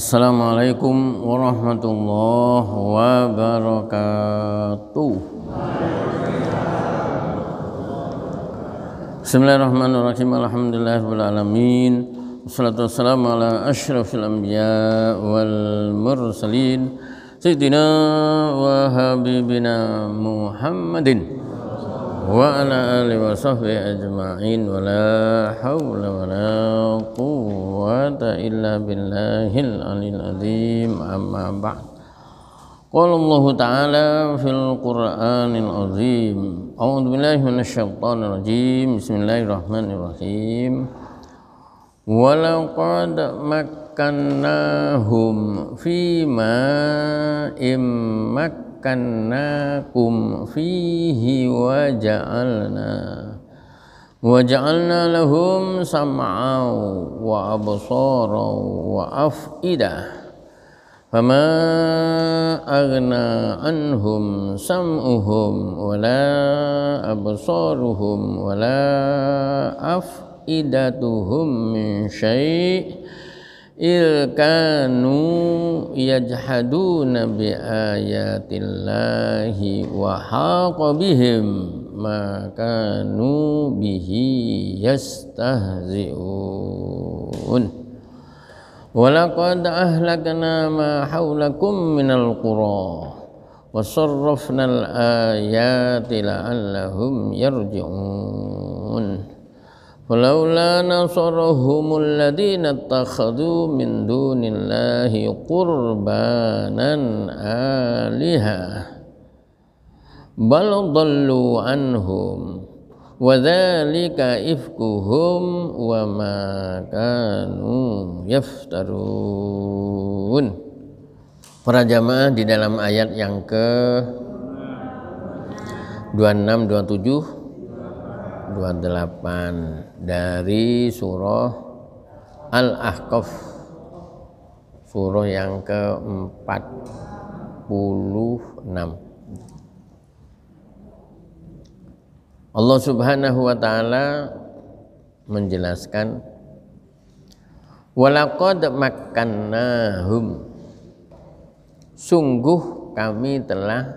Assalamualaikum warahmatullahi wabarakatuh. Bismillahirrahmanirrahim. Alhamdulillahirabbil alamin. Wassalatu wassalamu ala asyrafil anbiya wal mursalin sayyidina wa habibina Muhammadin وعلى آله وصحبه أجمعين ولا حول ولا قوة إلا بالله العلي العظيم أما بعد قال الله تعالى في القرآن العظيم أعوذ بالله من الشيطان الرجيم بسم الله الرحمن الرحيم ولقد مكناهم في ماء مكناهم مكناكم فيه وجعلنا وجعلنا لهم سمعا وأبصارا وأفئدة فما أغنى عنهم سمعهم ولا أبصارهم ولا أفئدتهم من شيء Ilkanu kanu yajhaduna bi ayatillahi wa haqa bihim ma kanu bihi yastahzi'un walaqad ahlakna ma hawlakum minal qura wa sarrafna al ayati la'allahum yarji'un Walaula nasarahumul ladina takhadu min dunillahi qurbanan aliha bal dallu anhum عنهم وذلك ifkuhum wa ma kanu Para jamaah di dalam ayat yang ke 26 27 28 dari surah Al-Ahqaf surah yang ke-46 Allah Subhanahu wa taala menjelaskan walaqad makkannahum sungguh kami telah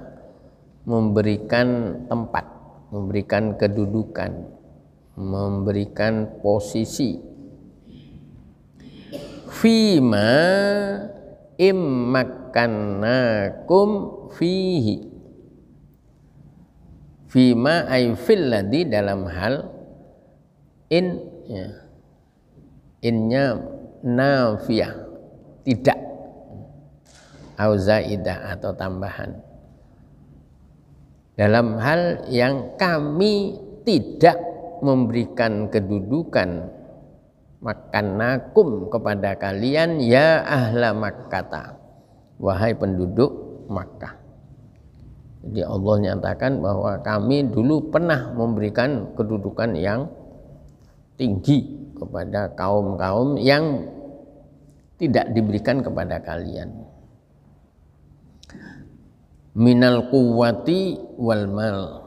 memberikan tempat memberikan kedudukan memberikan posisi fima immakannakum fihi fima ay fil ladhi dalam hal in ya. innya nafiah tidak auzaidah atau tambahan dalam hal yang kami tidak memberikan kedudukan makanakum kepada kalian ya ahla makkata wahai penduduk Makkah jadi Allah nyatakan bahwa kami dulu pernah memberikan kedudukan yang tinggi kepada kaum-kaum yang tidak diberikan kepada kalian minal kuwati wal mal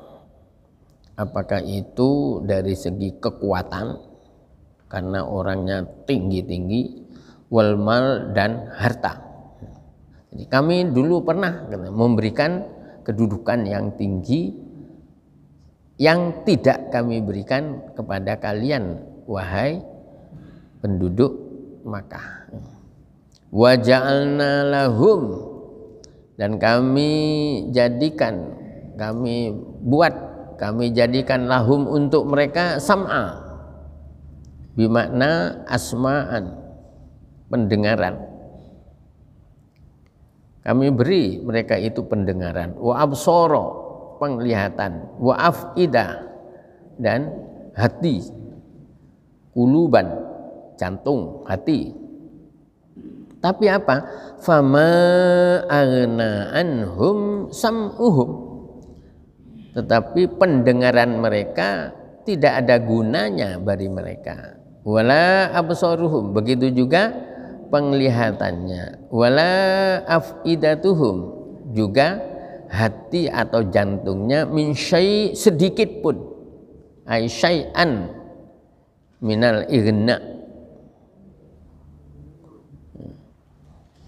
apakah itu dari segi kekuatan karena orangnya tinggi-tinggi walmal dan harta jadi kami dulu pernah memberikan kedudukan yang tinggi yang tidak kami berikan kepada kalian wahai penduduk Makkah wa lahum dan kami jadikan kami buat kami jadikan lahum untuk mereka sam'a bimakna asma'an pendengaran kami beri mereka itu pendengaran wa absoro penglihatan wa afida dan hati kuluban jantung hati tapi apa fama agna anhum sam'uhum tetapi pendengaran mereka tidak ada gunanya bagi mereka wala absaruhum begitu juga penglihatannya wala afidatuhum juga hati atau jantungnya min syai sedikit pun ay syai'an minal irna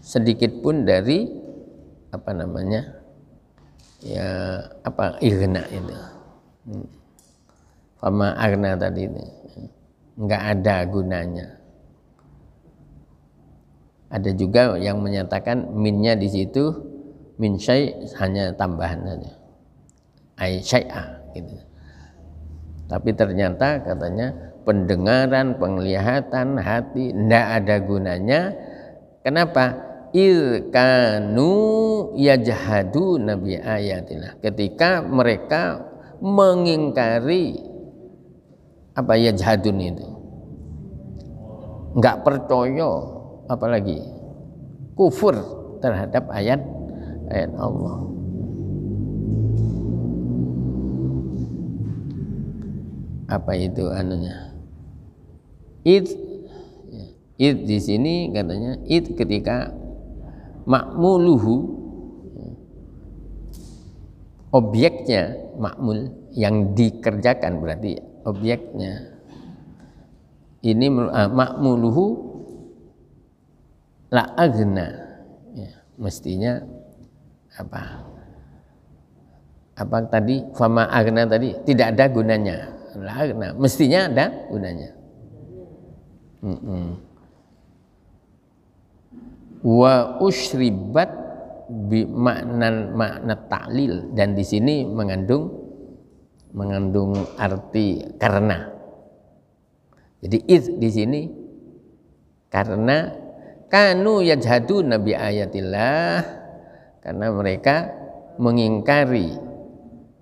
sedikit pun dari apa namanya ya apa irna itu sama hmm. arna tadi itu nggak ada gunanya ada juga yang menyatakan minnya di situ min syai hanya tambahan saja ai syai'a gitu tapi ternyata katanya pendengaran penglihatan hati ndak ada gunanya kenapa ilkanu yajhadu nabi ayatina ketika mereka mengingkari apa yajhadun itu nggak percaya apalagi kufur terhadap ayat ayat Allah apa itu anunya it ya. it di sini katanya it ketika makmuluhu objeknya makmul yang dikerjakan berarti objeknya ini uh, makmuluhu la agna ya, mestinya apa apa tadi fama agna tadi tidak ada gunanya la agna mestinya ada gunanya mm -mm wa ushribat bi makna makna ta'lil dan di sini mengandung mengandung arti karena. Jadi iz di sini karena kanu yajhadu nabi ayatillah karena mereka mengingkari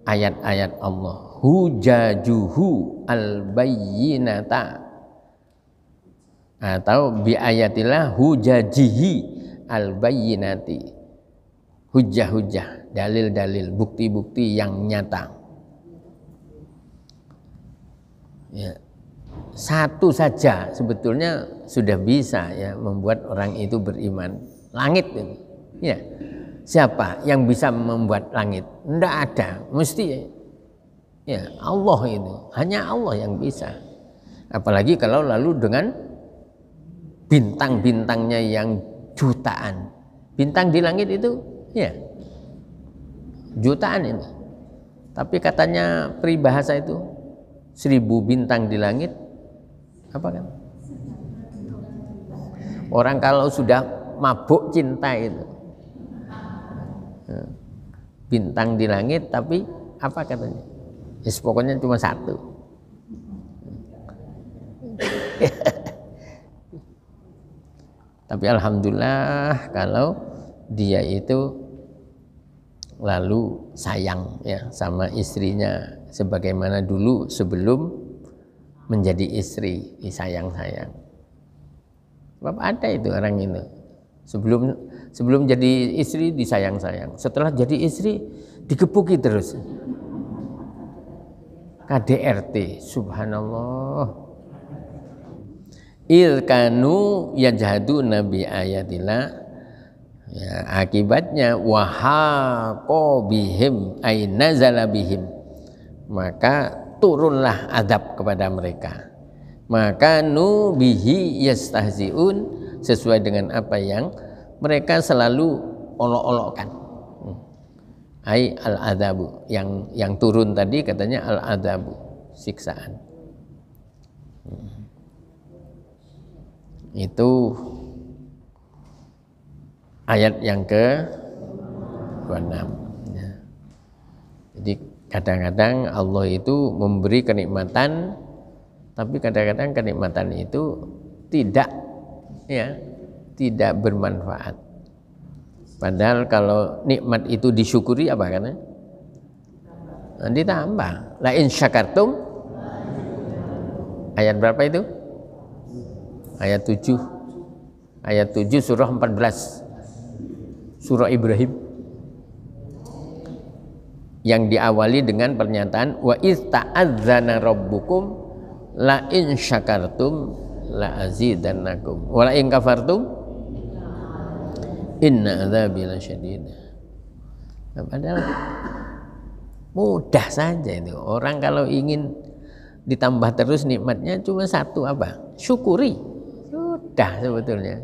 ayat-ayat Allah hujajuhu al bayyinata atau biayatilah hujajihi al bayyinati hujah-hujah dalil-dalil bukti-bukti yang nyata ya. satu saja sebetulnya sudah bisa ya membuat orang itu beriman langit ini ya siapa yang bisa membuat langit tidak ada mesti ya Allah itu hanya Allah yang bisa apalagi kalau lalu dengan bintang-bintangnya yang jutaan. Bintang di langit itu ya jutaan ini. Tapi katanya peribahasa itu seribu bintang di langit apa kan? Orang kalau sudah mabuk cinta itu eh, bintang di langit tapi apa katanya? Yes, ya, pokoknya cuma satu. Tapi alhamdulillah kalau dia itu lalu sayang ya sama istrinya sebagaimana dulu sebelum menjadi istri sayang-sayang. Bapak ada itu orang itu. Sebelum sebelum jadi istri disayang-sayang, setelah jadi istri dikepuki terus. KDRT, subhanallah ilkanu yajhadu nabi ayatillah ya, akibatnya wahaqo bihim ay nazala bihim maka turunlah adab kepada mereka maka nu bihi yastahziun sesuai dengan apa yang mereka selalu olok-olokkan hmm. ai al adabu yang yang turun tadi katanya al adabu siksaan hmm. Itu ayat yang ke 26 ya. Jadi kadang-kadang Allah itu memberi kenikmatan tapi kadang-kadang kenikmatan itu tidak ya tidak bermanfaat padahal kalau nikmat itu disyukuri apa karena nanti tambah la in syakartum ayat berapa itu ayat 7 ayat 7 surah 14 surah Ibrahim yang diawali dengan pernyataan wa ista'adzana rabbukum la in syakartum la azidannakum wa la in kafartum inna adzabi lasyadid padahal mudah saja itu orang kalau ingin ditambah terus nikmatnya cuma satu apa syukuri indah sebetulnya.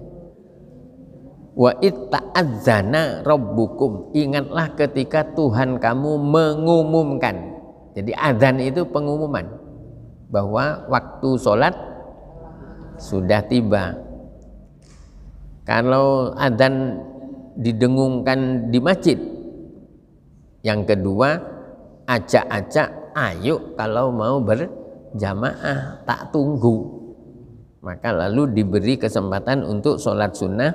Wa itta'adzana rabbukum. Ingatlah ketika Tuhan kamu mengumumkan. Jadi azan itu pengumuman bahwa waktu sholat sudah tiba. Kalau azan didengungkan di masjid, yang kedua ajak-ajak ayo kalau mau berjamaah tak tunggu maka lalu diberi kesempatan untuk sholat sunnah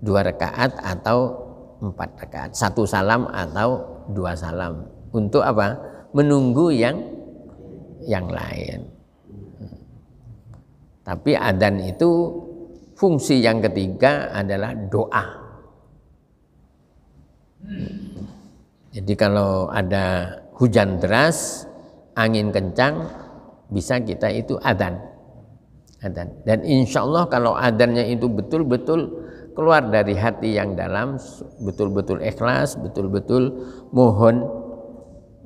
dua rakaat atau empat rakaat satu salam atau dua salam untuk apa menunggu yang yang lain tapi adan itu fungsi yang ketiga adalah doa jadi kalau ada hujan deras angin kencang bisa kita itu adan adan. Dan insya Allah kalau adannya itu betul-betul keluar dari hati yang dalam, betul-betul ikhlas, betul-betul mohon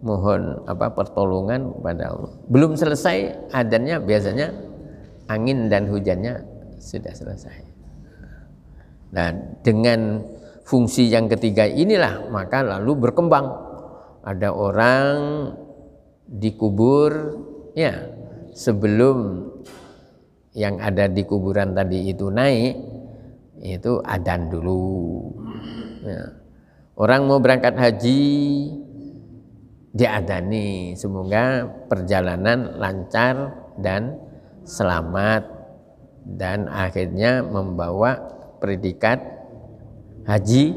mohon apa pertolongan kepada Allah. Belum selesai adannya biasanya angin dan hujannya sudah selesai. Nah, dengan fungsi yang ketiga inilah maka lalu berkembang. Ada orang dikubur ya sebelum yang ada di kuburan tadi itu naik itu adan dulu ya. orang mau berangkat haji diadani semoga perjalanan lancar dan selamat dan akhirnya membawa predikat haji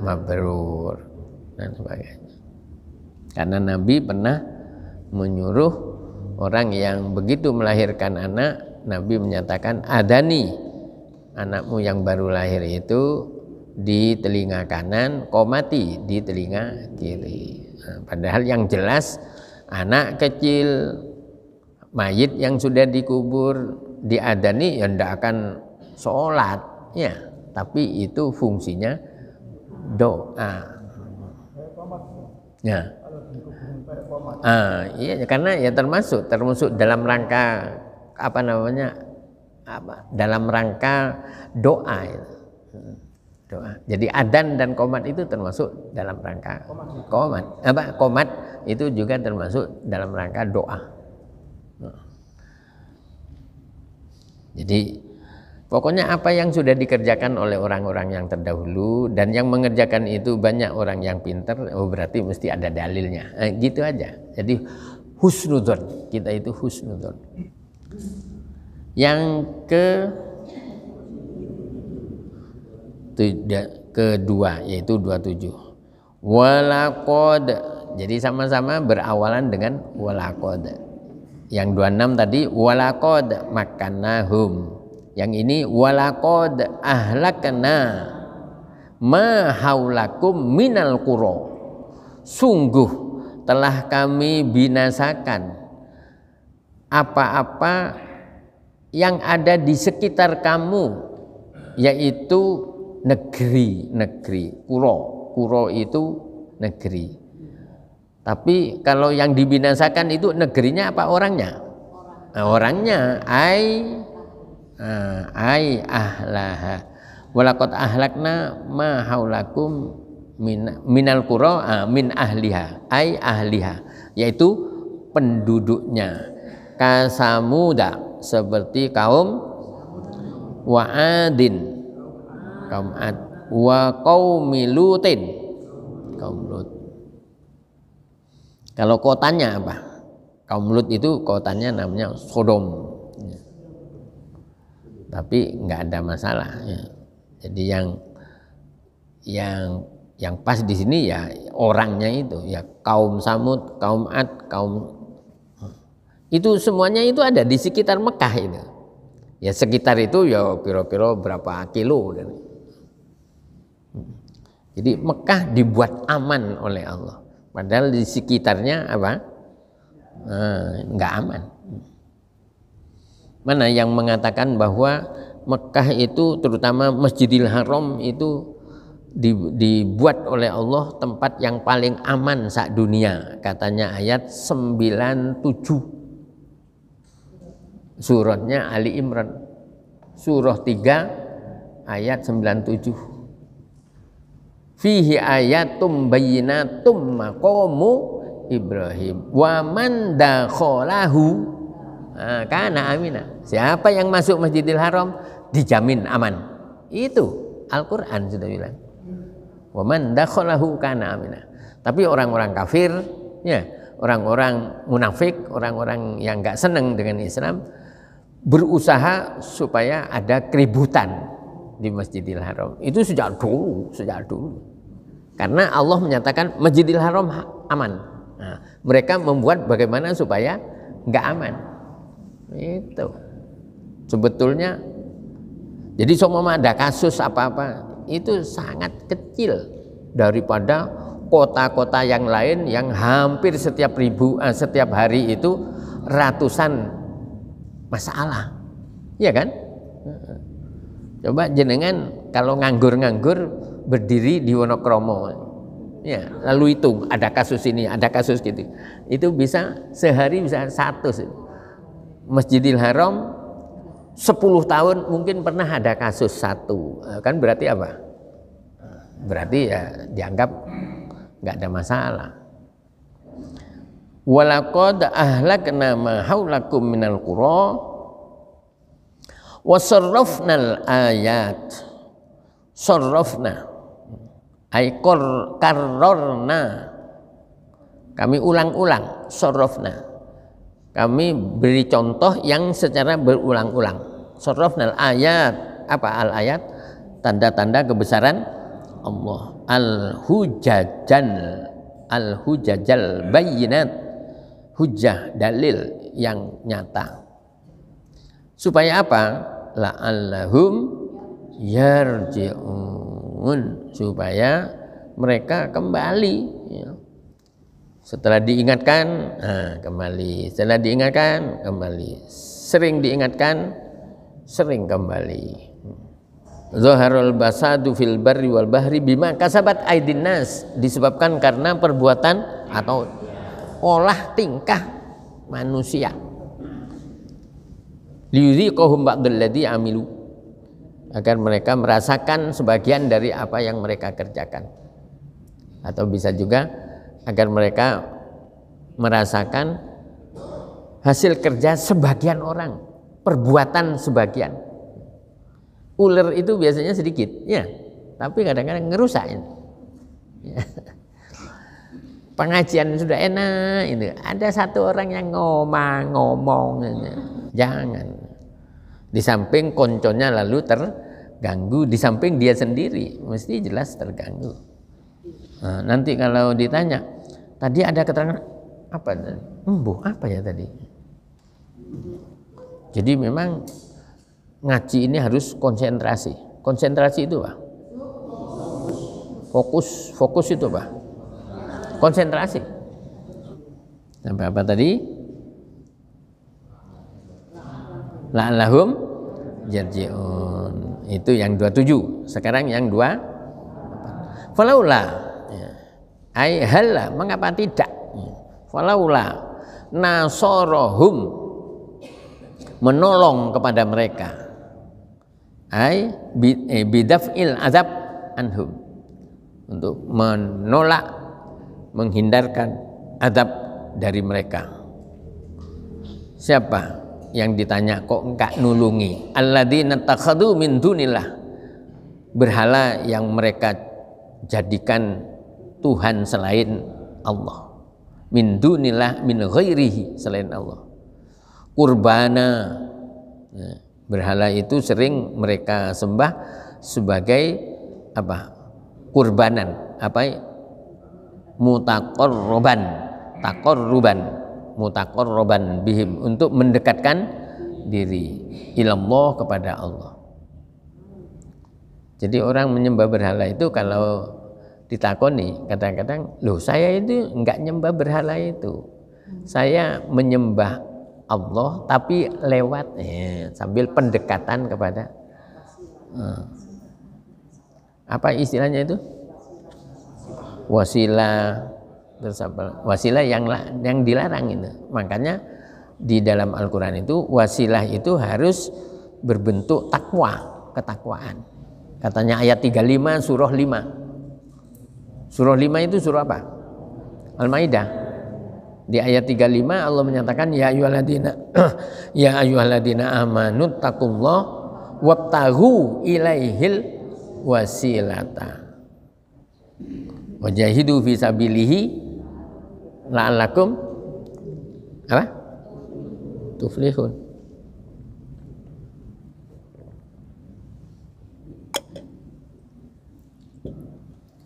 mabrur dan sebagainya karena Nabi pernah menyuruh orang yang begitu melahirkan anak Nabi menyatakan adani anakmu yang baru lahir itu di telinga kanan komati di telinga kiri nah, padahal yang jelas anak kecil mayit yang sudah dikubur diadani ya tidak akan sholat ya tapi itu fungsinya doa ya Ah iya karena ya termasuk termasuk dalam rangka apa namanya apa dalam rangka doa hmm, doa jadi adan dan komat itu termasuk dalam rangka komat. apa komat itu juga termasuk dalam rangka doa hmm. jadi Pokoknya apa yang sudah dikerjakan oleh orang-orang yang terdahulu dan yang mengerjakan itu banyak orang yang pintar, oh berarti mesti ada dalilnya. Eh, gitu aja. Jadi husnudon, kita itu husnudon. Yang ke kedua yaitu dua tujuh Walakod. Jadi sama-sama berawalan dengan walakod. Yang dua enam tadi walakod makanahum yang ini walakod ahlakna ma haulakum minal kuro Sungguh telah kami binasakan apa-apa yang ada di sekitar kamu yaitu negeri negeri kuro kuro itu negeri tapi kalau yang dibinasakan itu negerinya apa orangnya? Orangnya ai Eh, ai ahlaha walakot ahlakna ma haulakum min, minal kuro uh, ah, min ahliha ai ahliha yaitu penduduknya kasamuda seperti kaum wa'adin kaum ad wa kaum lutin kaum lut kalau kotanya apa kaum lut itu kotanya namanya Sodom tapi nggak ada masalah ya. jadi yang yang yang pas di sini ya orangnya itu ya kaum Samud, kaum Ad, kaum itu semuanya itu ada di sekitar Mekah itu. Ya sekitar itu ya kira-kira berapa kilo jadi Mekah dibuat aman oleh Allah. Padahal di sekitarnya apa? Eh, nggak aman mana yang mengatakan bahwa Mekah itu terutama Masjidil Haram itu dibuat oleh Allah tempat yang paling aman saat dunia katanya ayat 97 suratnya Ali Imran surah 3 ayat 97 fihi ayatum bayinatum maqamu Ibrahim wa man dakhalahu nah, kana aminah Siapa yang masuk Masjidil Haram dijamin aman. Itu Al-Qur'an sudah bilang. wa man dakhalahu kana amina. Tapi orang-orang kafir, ya, orang-orang munafik, orang-orang yang nggak senang dengan Islam berusaha supaya ada keributan di Masjidil Haram. Itu sejak dulu, sejak dulu. Karena Allah menyatakan Masjidil Haram aman. Nah, mereka membuat bagaimana supaya nggak aman. Itu. Sebetulnya jadi semua ada kasus apa-apa itu sangat kecil daripada kota-kota yang lain yang hampir setiap ribu eh, setiap hari itu ratusan masalah. ya kan? Coba jenengan kalau nganggur-nganggur berdiri di Wonokromo. Ya, lalu hitung ada kasus ini, ada kasus gitu. Itu bisa sehari bisa satu. Masjidil Haram 10 tahun mungkin pernah ada kasus satu eh, kan berarti apa berarti ya dianggap nggak ada masalah walaqad ahlakna ma haulakum minal qura wasarrafnal ayat sarrafna ay karrorna kami ulang-ulang sarrafna kami beri contoh yang secara berulang-ulang. Sorofnal ayat apa al ayat tanda-tanda kebesaran Allah. Al hujajal al hujajal bayinat hujah dalil yang nyata. Supaya apa? La allahum yarji'un supaya mereka kembali ya, setelah diingatkan, nah, kembali. Setelah diingatkan, kembali. Sering diingatkan, sering kembali. Zoharul basadu fil barri wal bahri bima kasabat aidin nas disebabkan karena perbuatan atau olah tingkah manusia. Liyuziqahum ba'dal ladzi amilu agar mereka merasakan sebagian dari apa yang mereka kerjakan. Atau bisa juga agar mereka merasakan hasil kerja sebagian orang, perbuatan sebagian. Ular itu biasanya sedikit, ya, tapi kadang-kadang ngerusak. Ya. Pengajian sudah enak, ini ada satu orang yang ngomong, ngomong, jangan. Di samping konconya lalu terganggu, di samping dia sendiri mesti jelas terganggu. Nah, nanti kalau ditanya, Tadi ada keterangan apa Embuh, apa ya tadi? Jadi memang ngaji ini harus konsentrasi. Konsentrasi itu apa? Fokus, fokus itu apa? Konsentrasi. Sampai apa tadi? La'allahum yarji'un. Itu yang dua tujuh. Sekarang yang dua. Falaulah. Ai hala, mengapa tidak? Falaula nasorohum menolong kepada mereka. Ai eh, bidaf'il azab anhum untuk menolak menghindarkan azab dari mereka. Siapa yang ditanya kok enggak nulungi? Alladzina takhadu min dunillah berhala yang mereka jadikan Tuhan selain Allah min dunillah min ghairihi selain Allah kurbana ya, berhala itu sering mereka sembah sebagai apa kurbanan apa mutakorroban takorruban mutakorroban bihim untuk mendekatkan diri ilallah kepada Allah jadi orang menyembah berhala itu kalau ditakoni kadang-kadang loh saya itu nggak nyembah berhala itu saya menyembah Allah tapi lewat ya, sambil pendekatan kepada hmm. apa istilahnya itu wasilah terus apa wasilah yang yang dilarang itu makanya di dalam Al-Quran itu wasilah itu harus berbentuk takwa ketakwaan katanya ayat 35 surah 5 Surah 5 itu surah apa? Al-Maidah. Di ayat 35 Allah menyatakan ya ayyuhalladzina ya ayyuhalladzina amanu taqullaha wabtaghu ilaihil wasilata. Wajahidu fi sabilihi la'allakum apa? tuflihun.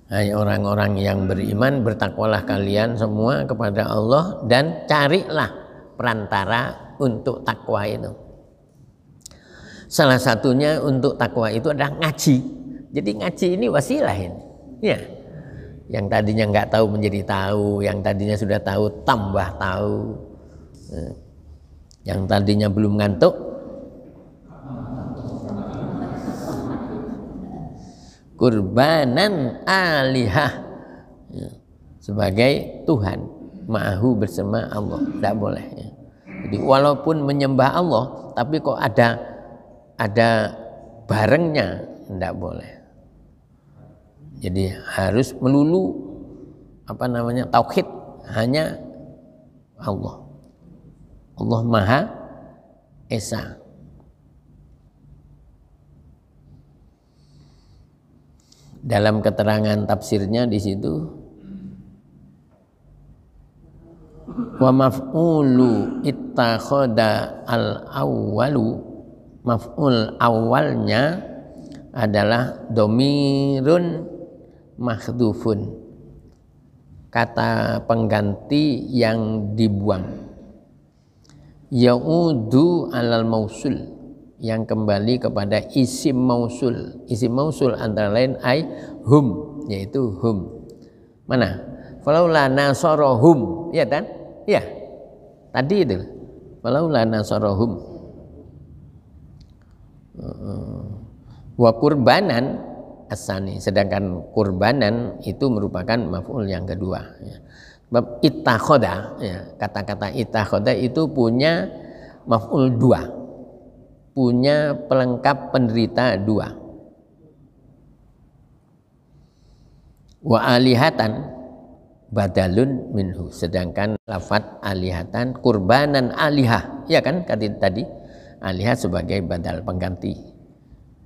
Hai orang-orang yang beriman, bertakwalah kalian semua kepada Allah dan carilah perantara untuk takwa itu. Salah satunya untuk takwa itu adalah ngaji. Jadi ngaji ini wasilah ini. Ya. Yang tadinya nggak tahu menjadi tahu, yang tadinya sudah tahu tambah tahu. Hmm. Yang tadinya belum ngantuk kurbanan alihah ya. sebagai Tuhan mahu bersama Allah tidak boleh ya. jadi walaupun menyembah Allah tapi kok ada ada barengnya tidak boleh jadi harus melulu apa namanya tauhid hanya Allah Allah Maha Esa dalam keterangan tafsirnya di situ wa maf'ulu ittakhada al awwalu maf'ul awalnya adalah domirun mahdufun kata pengganti yang dibuang yaudu alal mausul yang kembali kepada isi mausul. isi mausul antara lain ay hum yaitu hum. Mana? Falaula nasarohum ya kan? Ya. Tadi itu. Falaula nasarohum Wa kurbanan asani. Sedangkan kurbanan itu merupakan maf'ul yang kedua. Ya. Sebab itakhoda, ya, kata-kata itakhoda itu punya maf'ul dua punya pelengkap penderita dua. Wa alihatan badalun minhu. Sedangkan lafat alihatan kurbanan alihah. Ya kan kata tadi alihah sebagai badal pengganti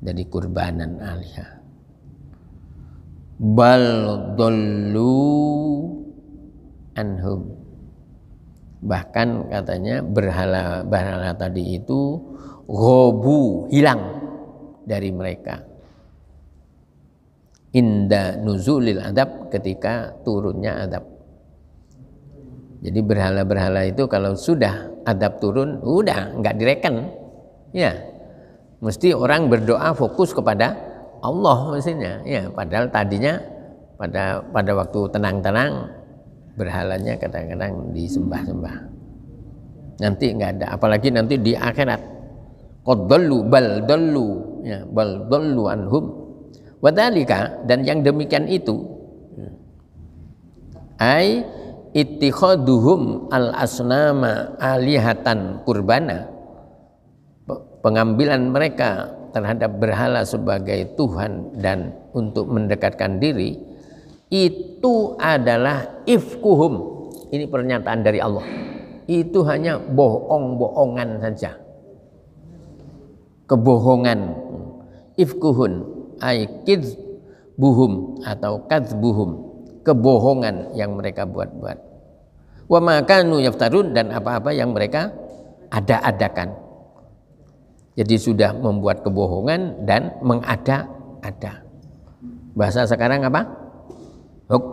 dari kurbanan alihah. Bal dollu anhum. Bahkan katanya berhala berhala tadi itu Gobu hilang dari mereka. Inda nuzulil adab ketika turunnya adab. Jadi berhala-berhala itu kalau sudah adab turun, udah nggak direken. Ya, mesti orang berdoa fokus kepada Allah mestinya. Ya, padahal tadinya pada pada waktu tenang-tenang berhalanya kadang-kadang disembah-sembah. Nanti nggak ada, apalagi nanti di akhirat Qad bal dallu ya bal dallu anhum. Wadalika dan yang demikian itu ya, ai ittikhaduhum al asnama alihatan kurbana pengambilan mereka terhadap berhala sebagai Tuhan dan untuk mendekatkan diri itu adalah ifkuhum ini pernyataan dari Allah itu hanya bohong-bohongan saja kebohongan ifkuhun ay buhum atau buhum kebohongan yang mereka buat-buat wa makanu yaftarun dan apa-apa yang mereka ada-adakan jadi sudah membuat kebohongan dan mengada-ada bahasa sekarang apa hok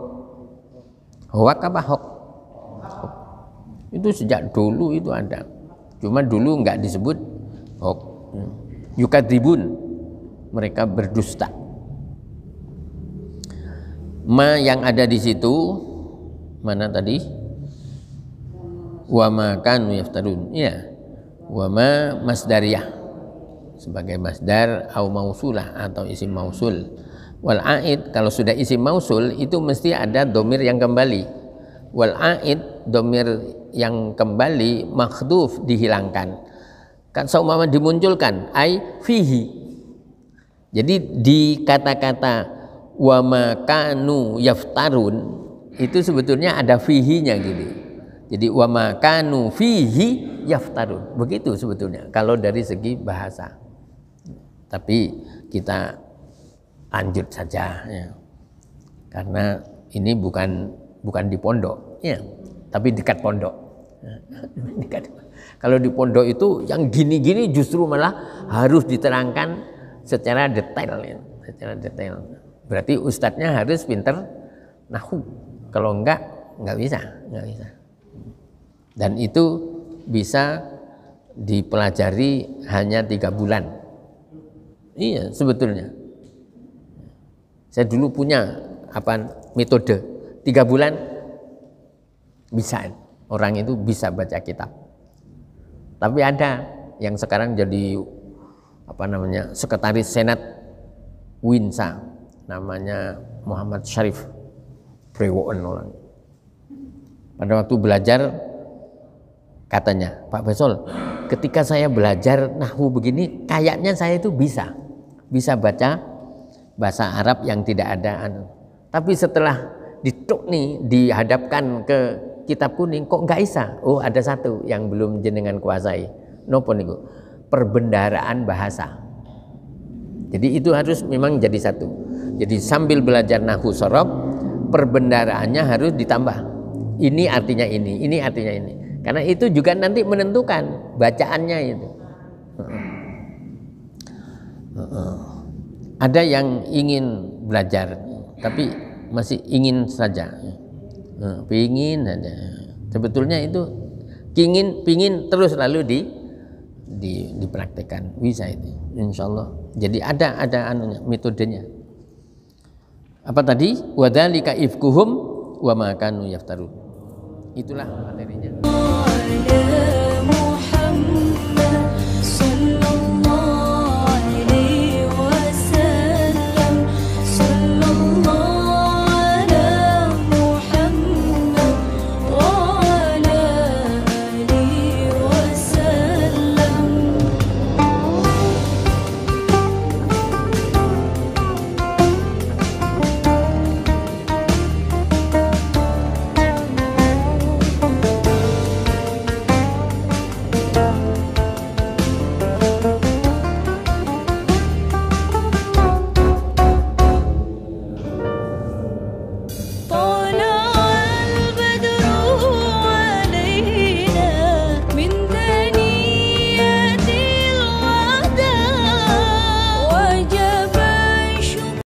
hoak apa hok itu sejak dulu itu ada cuma dulu nggak disebut hok hmm yukadribun mereka berdusta ma yang ada di situ mana tadi wa ma kanu yaftadun ya wa ma masdariyah sebagai masdar au mausulah atau isim mausul wal aid kalau sudah isim mausul itu mesti ada domir yang kembali wal aid domir yang kembali makhduf dihilangkan kan seumama dimunculkan ai fihi jadi di kata-kata wa makanu yaftarun itu sebetulnya ada fihinya gitu jadi wa makanu fihi yaftarun begitu sebetulnya kalau dari segi bahasa tapi kita lanjut saja ya. karena ini bukan bukan di pondok ya tapi dekat pondok Kalau di pondok itu yang gini-gini justru malah harus diterangkan secara detail, ya, secara detail. Berarti ustadznya harus pinter nahu. Kalau enggak, enggak bisa, enggak bisa. Dan itu bisa dipelajari hanya tiga bulan. Iya, sebetulnya. Saya dulu punya apa metode tiga bulan bisa orang itu bisa baca kitab. Tapi ada yang sekarang jadi apa namanya sekretaris senat Winsa namanya Muhammad Syarif Brewoen orang pada waktu belajar katanya Pak Besol ketika saya belajar nahwu begini kayaknya saya itu bisa bisa baca bahasa Arab yang tidak ada anu tapi setelah dituk nih dihadapkan ke kitab kuning kok nggak bisa oh ada satu yang belum jenengan kuasai nopo niku perbendaraan bahasa jadi itu harus memang jadi satu jadi sambil belajar nahu sorob perbendaraannya harus ditambah ini artinya ini ini artinya ini karena itu juga nanti menentukan bacaannya itu ada yang ingin belajar tapi masih ingin saja nah, pingin aja sebetulnya itu ingin pingin terus lalu di di dipraktekkan bisa itu insya Allah jadi ada ada anunya metodenya apa tadi wadhalika ifkuhum wa makanu yaftarun itulah materinya